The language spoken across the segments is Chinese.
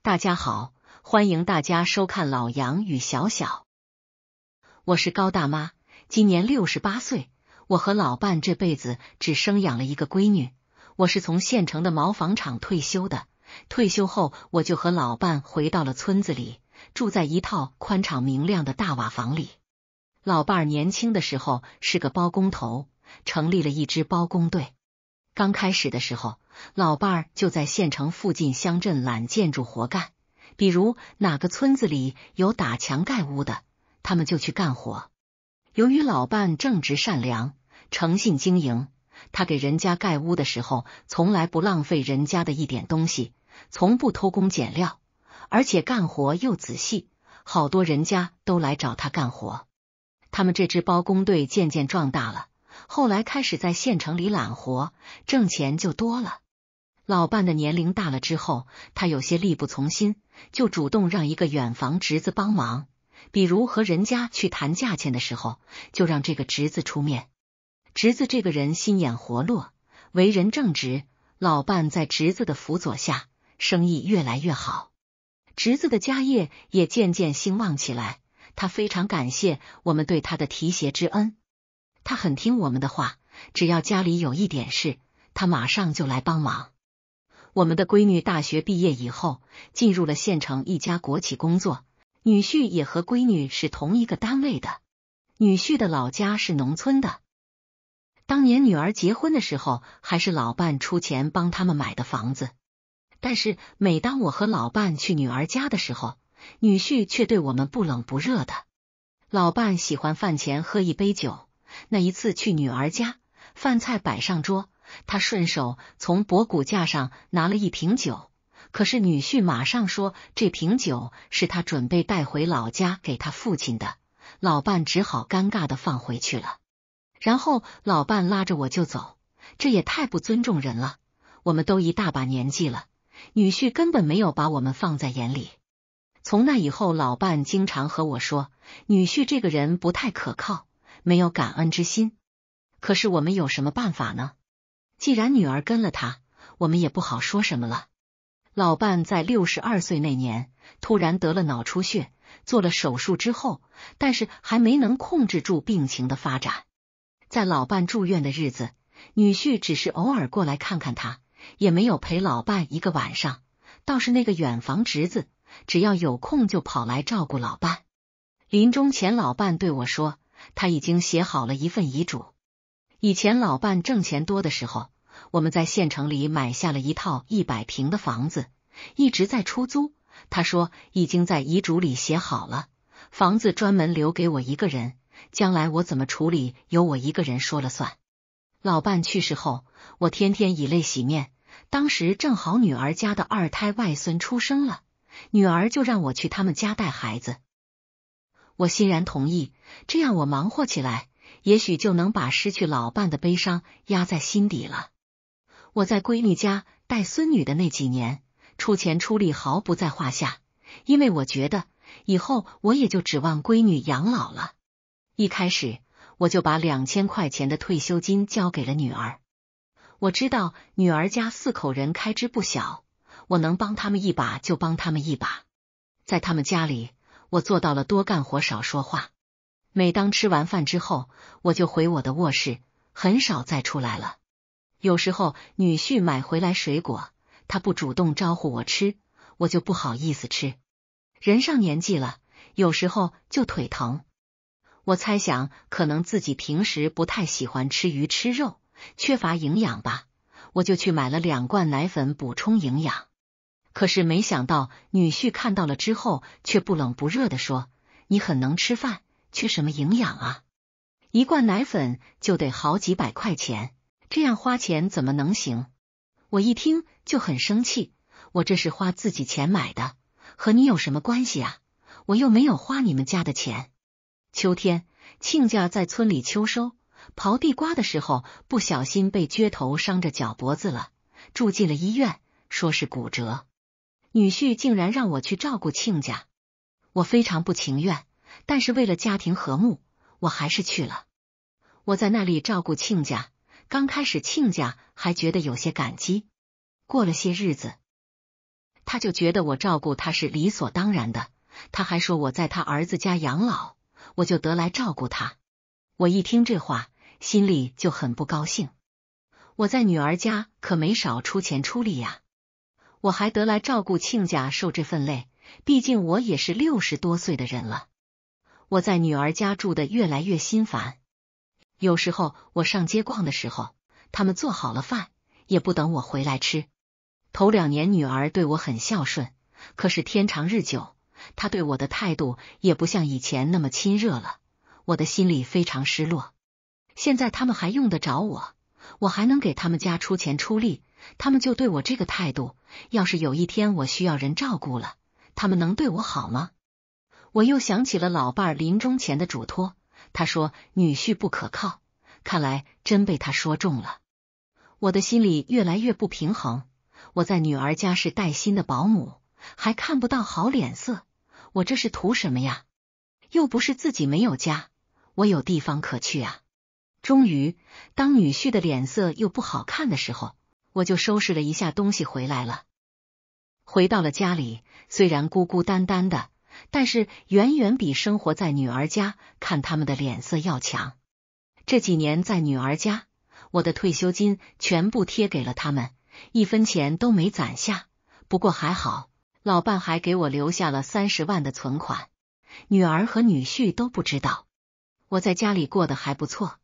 大家好，欢迎大家收看《老杨与小小》，我是高大妈，今年六十八岁。我和老伴这辈子只生养了一个闺女。我是从县城的毛纺厂退休的，退休后我就和老伴回到了村子里，住在一套宽敞明亮的大瓦房里。老伴年轻的时候是个包工头，成立了一支包工队。刚开始的时候。老伴儿就在县城附近乡镇揽建筑活干，比如哪个村子里有打墙盖屋的，他们就去干活。由于老伴正直善良、诚信经营，他给人家盖屋的时候从来不浪费人家的一点东西，从不偷工减料，而且干活又仔细，好多人家都来找他干活。他们这支包工队渐渐壮大了，后来开始在县城里揽活，挣钱就多了。老伴的年龄大了之后，他有些力不从心，就主动让一个远房侄子帮忙。比如和人家去谈价钱的时候，就让这个侄子出面。侄子这个人心眼活络，为人正直。老伴在侄子的辅佐下，生意越来越好，侄子的家业也渐渐兴旺起来。他非常感谢我们对他的提携之恩，他很听我们的话，只要家里有一点事，他马上就来帮忙。我们的闺女大学毕业以后，进入了县城一家国企工作，女婿也和闺女是同一个单位的。女婿的老家是农村的，当年女儿结婚的时候，还是老伴出钱帮他们买的房子。但是每当我和老伴去女儿家的时候，女婿却对我们不冷不热的。老伴喜欢饭前喝一杯酒，那一次去女儿家，饭菜摆上桌。他顺手从博古架上拿了一瓶酒，可是女婿马上说这瓶酒是他准备带回老家给他父亲的，老伴只好尴尬的放回去了。然后老伴拉着我就走，这也太不尊重人了。我们都一大把年纪了，女婿根本没有把我们放在眼里。从那以后，老伴经常和我说，女婿这个人不太可靠，没有感恩之心。可是我们有什么办法呢？既然女儿跟了他，我们也不好说什么了。老伴在六十二岁那年突然得了脑出血，做了手术之后，但是还没能控制住病情的发展。在老伴住院的日子，女婿只是偶尔过来看看他，也没有陪老伴一个晚上。倒是那个远房侄子，只要有空就跑来照顾老伴。临终前，老伴对我说，他已经写好了一份遗嘱。以前老伴挣钱多的时候，我们在县城里买下了一套一百平的房子，一直在出租。他说已经在遗嘱里写好了，房子专门留给我一个人，将来我怎么处理由我一个人说了算。老伴去世后，我天天以泪洗面。当时正好女儿家的二胎外孙出生了，女儿就让我去他们家带孩子，我欣然同意。这样我忙活起来。也许就能把失去老伴的悲伤压在心底了。我在闺女家带孙女的那几年，出钱出力毫不在话下，因为我觉得以后我也就指望闺女养老了。一开始我就把两千块钱的退休金交给了女儿，我知道女儿家四口人开支不小，我能帮他们一把就帮他们一把。在他们家里，我做到了多干活少说话。每当吃完饭之后，我就回我的卧室，很少再出来了。有时候女婿买回来水果，他不主动招呼我吃，我就不好意思吃。人上年纪了，有时候就腿疼。我猜想，可能自己平时不太喜欢吃鱼吃肉，缺乏营养吧。我就去买了两罐奶粉补充营养。可是没想到，女婿看到了之后，却不冷不热的说：“你很能吃饭。”缺什么营养啊？一罐奶粉就得好几百块钱，这样花钱怎么能行？我一听就很生气，我这是花自己钱买的，和你有什么关系啊？我又没有花你们家的钱。秋天，亲家在村里秋收刨地瓜的时候，不小心被撅头伤着脚脖子了，住进了医院，说是骨折。女婿竟然让我去照顾亲家，我非常不情愿。但是为了家庭和睦，我还是去了。我在那里照顾亲家，刚开始亲家还觉得有些感激。过了些日子，他就觉得我照顾他是理所当然的。他还说我在他儿子家养老，我就得来照顾他。我一听这话，心里就很不高兴。我在女儿家可没少出钱出力呀，我还得来照顾亲家受这份累。毕竟我也是六十多岁的人了。我在女儿家住的越来越心烦，有时候我上街逛的时候，他们做好了饭也不等我回来吃。头两年女儿对我很孝顺，可是天长日久，她对我的态度也不像以前那么亲热了，我的心里非常失落。现在他们还用得着我，我还能给他们家出钱出力，他们就对我这个态度。要是有一天我需要人照顾了，他们能对我好吗？我又想起了老伴临终前的嘱托，他说女婿不可靠，看来真被他说中了。我的心里越来越不平衡。我在女儿家是带薪的保姆，还看不到好脸色，我这是图什么呀？又不是自己没有家，我有地方可去啊。终于，当女婿的脸色又不好看的时候，我就收拾了一下东西回来了。回到了家里，虽然孤孤单单的。但是远远比生活在女儿家看他们的脸色要强。这几年在女儿家，我的退休金全部贴给了他们，一分钱都没攒下。不过还好，老伴还给我留下了三十万的存款，女儿和女婿都不知道。我在家里过得还不错，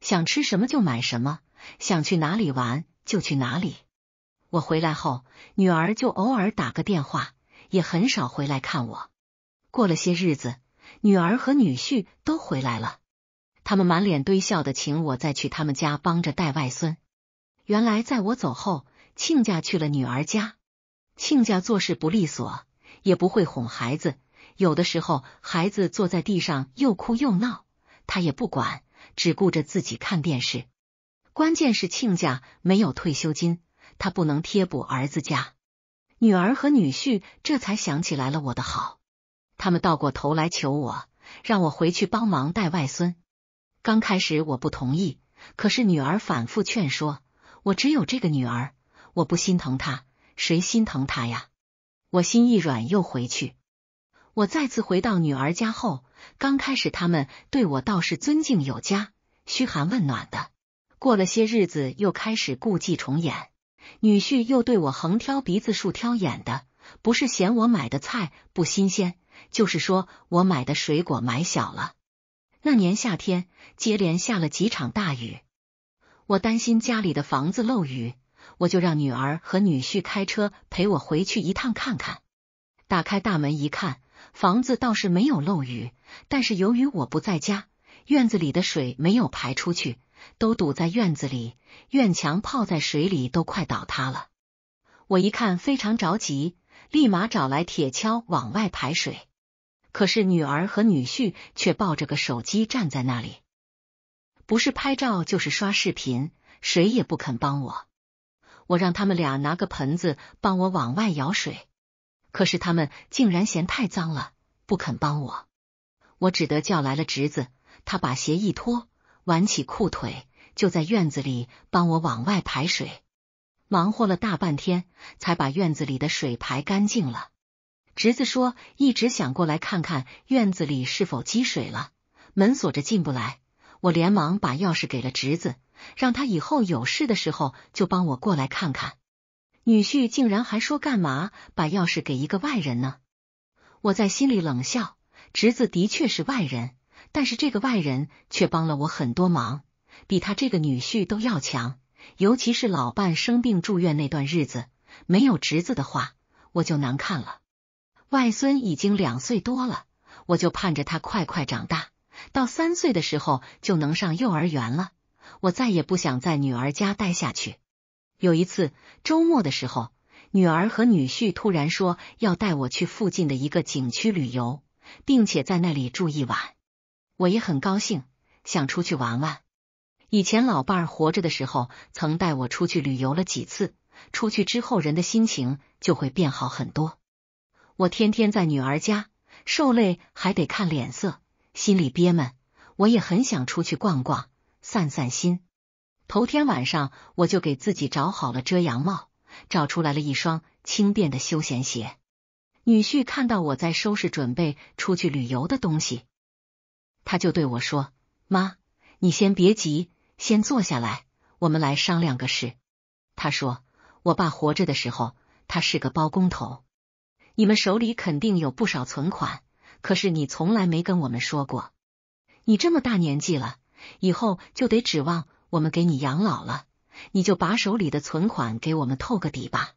想吃什么就买什么，想去哪里玩就去哪里。我回来后，女儿就偶尔打个电话。也很少回来看我。过了些日子，女儿和女婿都回来了，他们满脸堆笑的请我再去他们家帮着带外孙。原来在我走后，亲家去了女儿家。亲家做事不利索，也不会哄孩子，有的时候孩子坐在地上又哭又闹，他也不管，只顾着自己看电视。关键是亲家没有退休金，他不能贴补儿子家。女儿和女婿这才想起来了我的好，他们倒过头来求我，让我回去帮忙带外孙。刚开始我不同意，可是女儿反复劝说，我只有这个女儿，我不心疼她，谁心疼她呀？我心一软又回去。我再次回到女儿家后，刚开始他们对我倒是尊敬有加，嘘寒问暖的。过了些日子，又开始故伎重演。女婿又对我横挑鼻子竖挑眼的，不是嫌我买的菜不新鲜，就是说我买的水果买小了。那年夏天接连下了几场大雨，我担心家里的房子漏雨，我就让女儿和女婿开车陪我回去一趟看看。打开大门一看，房子倒是没有漏雨，但是由于我不在家，院子里的水没有排出去。都堵在院子里，院墙泡在水里，都快倒塌了。我一看非常着急，立马找来铁锹往外排水。可是女儿和女婿却抱着个手机站在那里，不是拍照就是刷视频，谁也不肯帮我。我让他们俩拿个盆子帮我往外舀水，可是他们竟然嫌太脏了，不肯帮我。我只得叫来了侄子，他把鞋一脱。挽起裤腿，就在院子里帮我往外排水，忙活了大半天，才把院子里的水排干净了。侄子说一直想过来看看院子里是否积水了，门锁着进不来，我连忙把钥匙给了侄子，让他以后有事的时候就帮我过来看看。女婿竟然还说干嘛把钥匙给一个外人呢？我在心里冷笑，侄子的确是外人。但是这个外人却帮了我很多忙，比他这个女婿都要强。尤其是老伴生病住院那段日子，没有侄子的话，我就难看了。外孙已经两岁多了，我就盼着他快快长大，到三岁的时候就能上幼儿园了。我再也不想在女儿家待下去。有一次周末的时候，女儿和女婿突然说要带我去附近的一个景区旅游，并且在那里住一晚。我也很高兴，想出去玩玩。以前老伴儿活着的时候，曾带我出去旅游了几次。出去之后，人的心情就会变好很多。我天天在女儿家受累，还得看脸色，心里憋闷。我也很想出去逛逛，散散心。头天晚上，我就给自己找好了遮阳帽，找出来了一双轻便的休闲鞋。女婿看到我在收拾准备出去旅游的东西。他就对我说：“妈，你先别急，先坐下来，我们来商量个事。”他说：“我爸活着的时候，他是个包工头，你们手里肯定有不少存款，可是你从来没跟我们说过。你这么大年纪了，以后就得指望我们给你养老了，你就把手里的存款给我们透个底吧。”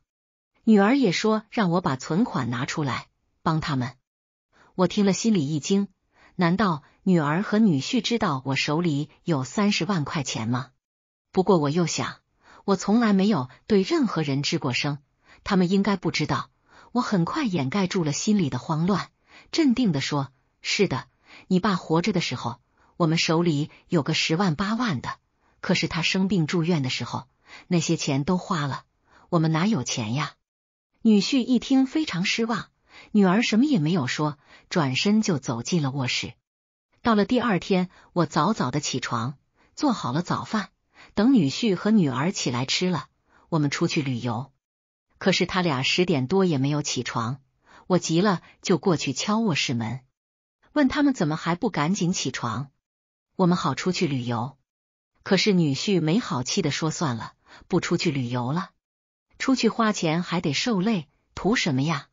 女儿也说让我把存款拿出来帮他们。我听了心里一惊，难道？女儿和女婿知道我手里有三十万块钱吗？不过我又想，我从来没有对任何人吱过声，他们应该不知道。我很快掩盖住了心里的慌乱，镇定的说：“是的，你爸活着的时候，我们手里有个十万八万的，可是他生病住院的时候，那些钱都花了，我们哪有钱呀？”女婿一听非常失望，女儿什么也没有说，转身就走进了卧室。到了第二天，我早早的起床，做好了早饭，等女婿和女儿起来吃了，我们出去旅游。可是他俩十点多也没有起床，我急了，就过去敲卧室门，问他们怎么还不赶紧起床，我们好出去旅游。可是女婿没好气的说：“算了，不出去旅游了，出去花钱还得受累，图什么呀？”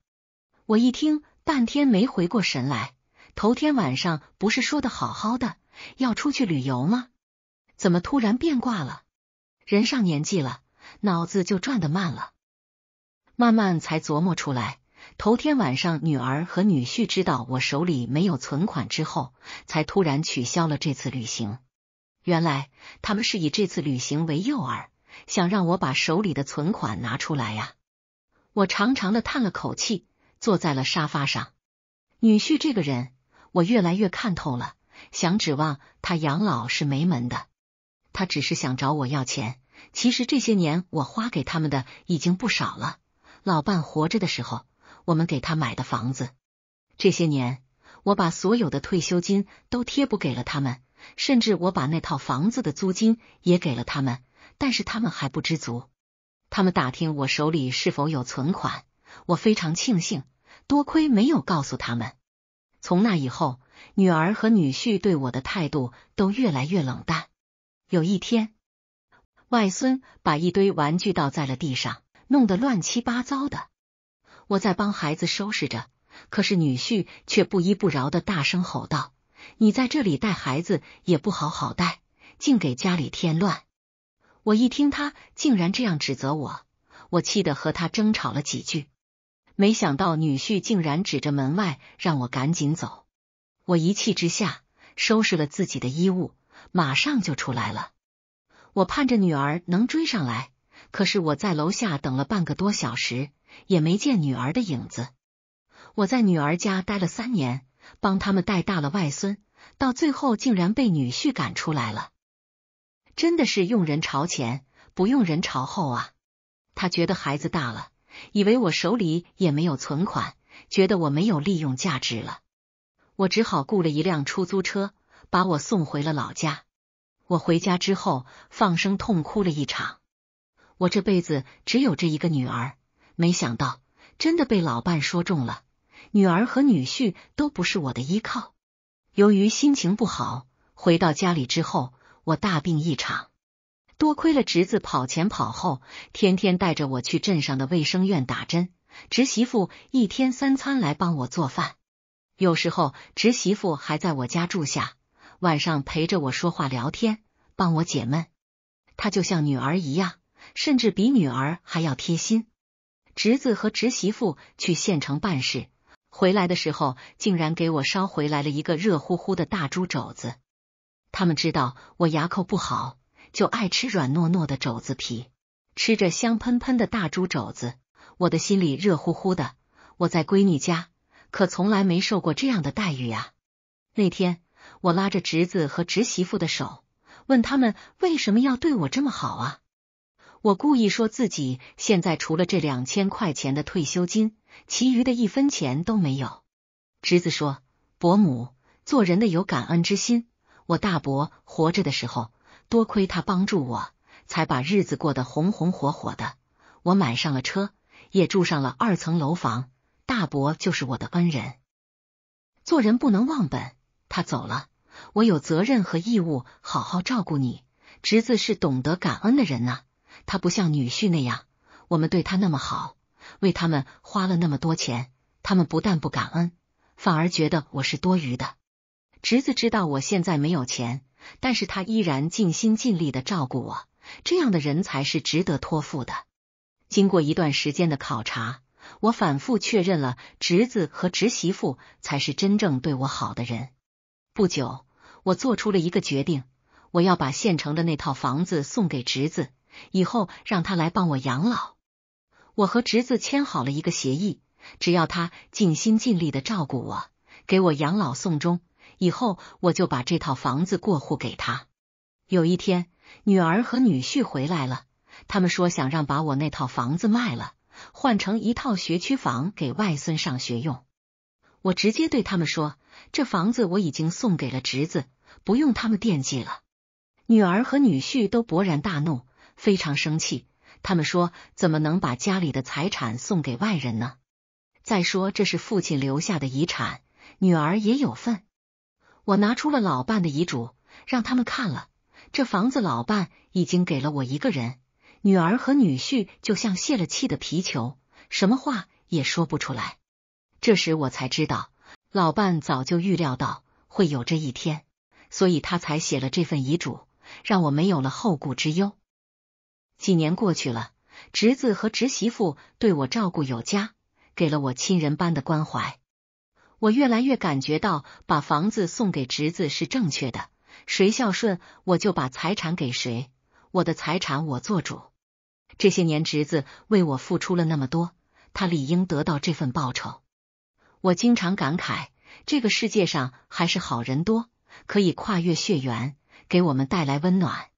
我一听，半天没回过神来。头天晚上不是说的好好的，要出去旅游吗？怎么突然变卦了？人上年纪了，脑子就转得慢了。慢慢才琢磨出来，头天晚上女儿和女婿知道我手里没有存款之后，才突然取消了这次旅行。原来他们是以这次旅行为诱饵，想让我把手里的存款拿出来呀！我长长的叹了口气，坐在了沙发上。女婿这个人。我越来越看透了，想指望他养老是没门的。他只是想找我要钱。其实这些年我花给他们的已经不少了。老伴活着的时候，我们给他买的房子，这些年我把所有的退休金都贴补给了他们，甚至我把那套房子的租金也给了他们。但是他们还不知足，他们打听我手里是否有存款。我非常庆幸，多亏没有告诉他们。从那以后，女儿和女婿对我的态度都越来越冷淡。有一天，外孙把一堆玩具倒在了地上，弄得乱七八糟的。我在帮孩子收拾着，可是女婿却不依不饶的大声吼道：“你在这里带孩子也不好好带，竟给家里添乱！”我一听他竟然这样指责我，我气得和他争吵了几句。没想到女婿竟然指着门外让我赶紧走，我一气之下收拾了自己的衣物，马上就出来了。我盼着女儿能追上来，可是我在楼下等了半个多小时，也没见女儿的影子。我在女儿家待了三年，帮他们带大了外孙，到最后竟然被女婿赶出来了，真的是用人朝前，不用人朝后啊！他觉得孩子大了。以为我手里也没有存款，觉得我没有利用价值了，我只好雇了一辆出租车，把我送回了老家。我回家之后，放声痛哭了一场。我这辈子只有这一个女儿，没想到真的被老伴说中了，女儿和女婿都不是我的依靠。由于心情不好，回到家里之后，我大病一场。多亏了侄子跑前跑后，天天带着我去镇上的卫生院打针。侄媳妇一天三餐来帮我做饭，有时候侄媳妇还在我家住下，晚上陪着我说话聊天，帮我解闷。她就像女儿一样，甚至比女儿还要贴心。侄子和侄媳妇去县城办事回来的时候，竟然给我捎回来了一个热乎乎的大猪肘子。他们知道我牙口不好。就爱吃软糯糯的肘子皮，吃着香喷喷的大猪肘子，我的心里热乎乎的。我在闺女家可从来没受过这样的待遇啊！那天我拉着侄子和侄媳妇的手，问他们为什么要对我这么好啊？我故意说自己现在除了这两千块钱的退休金，其余的一分钱都没有。侄子说：“伯母，做人的有感恩之心。我大伯活着的时候。”多亏他帮助我，才把日子过得红红火火的。我买上了车，也住上了二层楼房。大伯就是我的恩人，做人不能忘本。他走了，我有责任和义务好好照顾你。侄子是懂得感恩的人呐，他不像女婿那样，我们对他那么好，为他们花了那么多钱，他们不但不感恩，反而觉得我是多余的。侄子知道我现在没有钱。但是他依然尽心尽力的照顾我，这样的人才是值得托付的。经过一段时间的考察，我反复确认了侄子和侄媳妇才是真正对我好的人。不久，我做出了一个决定，我要把县城的那套房子送给侄子，以后让他来帮我养老。我和侄子签好了一个协议，只要他尽心尽力的照顾我，给我养老送终。以后我就把这套房子过户给他。有一天，女儿和女婿回来了，他们说想让把我那套房子卖了，换成一套学区房给外孙上学用。我直接对他们说，这房子我已经送给了侄子，不用他们惦记了。女儿和女婿都勃然大怒，非常生气。他们说，怎么能把家里的财产送给外人呢？再说这是父亲留下的遗产，女儿也有份。我拿出了老伴的遗嘱，让他们看了。这房子老伴已经给了我一个人，女儿和女婿就像泄了气的皮球，什么话也说不出来。这时我才知道，老伴早就预料到会有这一天，所以他才写了这份遗嘱，让我没有了后顾之忧。几年过去了，侄子和侄媳妇对我照顾有加，给了我亲人般的关怀。我越来越感觉到，把房子送给侄子是正确的。谁孝顺，我就把财产给谁。我的财产我做主。这些年侄子为我付出了那么多，他理应得到这份报酬。我经常感慨，这个世界上还是好人多，可以跨越血缘，给我们带来温暖。